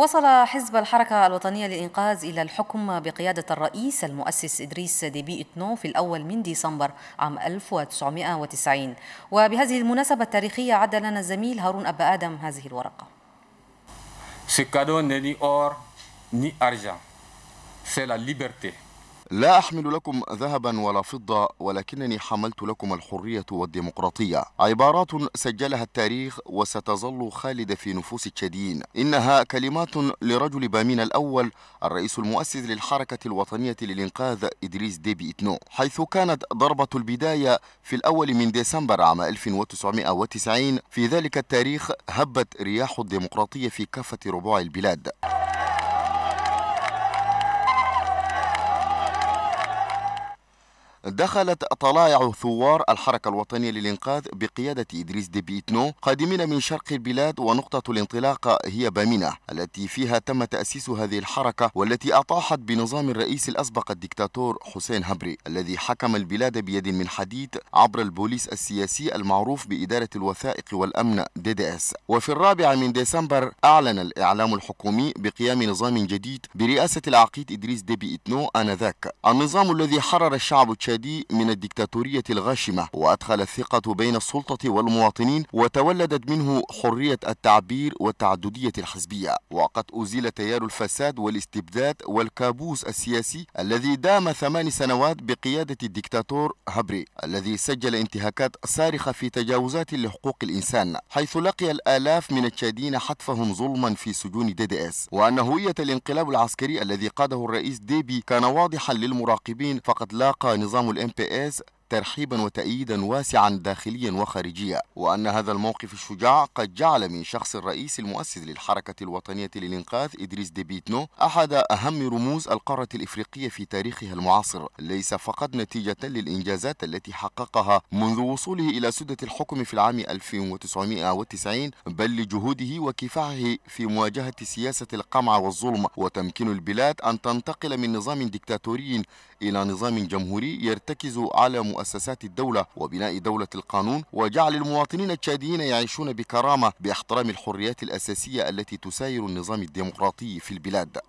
وصل حزب الحركة الوطنية للإنقاذ إلى الحكم بقيادة الرئيس المؤسس إدريس ديبي إتنو في الأول من ديسمبر عام 1990 وبهذه المناسبة التاريخية عد لنا الزميل هارون أبا آدم هذه الورقة Ce cadeau n'est ni or ni argent, لا أحمل لكم ذهبا ولا فضة ولكنني حملت لكم الحرية والديمقراطية عبارات سجلها التاريخ وستظل خالدة في نفوس التشاديين إنها كلمات لرجل بامين الأول الرئيس المؤسس للحركة الوطنية للإنقاذ إدريس ديبي إتنو حيث كانت ضربة البداية في الأول من ديسمبر عام 1990 في ذلك التاريخ هبت رياح الديمقراطية في كافة ربوع البلاد دخلت طلائع ثوار الحركة الوطنية للإنقاذ بقيادة إدريس ديبيتنو قادمين من شرق البلاد ونقطة الانطلاق هي بامينة التي فيها تم تأسيس هذه الحركة والتي أطاحت بنظام الرئيس الأسبق الدكتاتور حسين هبري الذي حكم البلاد بيد من حديد عبر البوليس السياسي المعروف بإدارة الوثائق والأمن دي دي اس وفي الرابع من ديسمبر أعلن الإعلام الحكومي بقيام نظام جديد برئاسة العقيد إدريس ديبي آنذاك النظام الذي حرر الشعب التشادي البلد من الدكتاتورية الغاشمة وأدخل الثقة بين السلطة والمواطنين وتولدت منه حرية التعبير والتعددية الحزبية وقد أزيل تيار الفساد والاستبداد والكابوس السياسي الذي دام ثمان سنوات بقيادة الدكتاتور هبري الذي سجل انتهاكات صارخة في تجاوزات لحقوق الإنسان حيث لقي الآلاف من التشاديين حتفهم ظلما في سجون دي دي اس وأن هوية الانقلاب العسكري الذي قاده الرئيس ديبي كان واضحا للمراقبين فقد لاقى نظام الام بي از ترحيبا وتأييدا واسعا داخليا وخارجيا وأن هذا الموقف الشجاع قد جعل من شخص الرئيس المؤسس للحركة الوطنية للإنقاذ إدريس ديبيتنو أحد أهم رموز القارة الإفريقية في تاريخها المعاصر ليس فقط نتيجة للإنجازات التي حققها منذ وصوله إلى سدة الحكم في العام 1990 بل لجهوده وكفاحه في مواجهة سياسة القمع والظلم وتمكين البلاد أن تنتقل من نظام دكتاتوري إلى نظام جمهوري يرتكز على مؤسسات مؤسسات الدولة وبناء دولة القانون وجعل المواطنين التشاديين يعيشون بكرامة باحترام الحريات الأساسية التي تساير النظام الديمقراطي في البلاد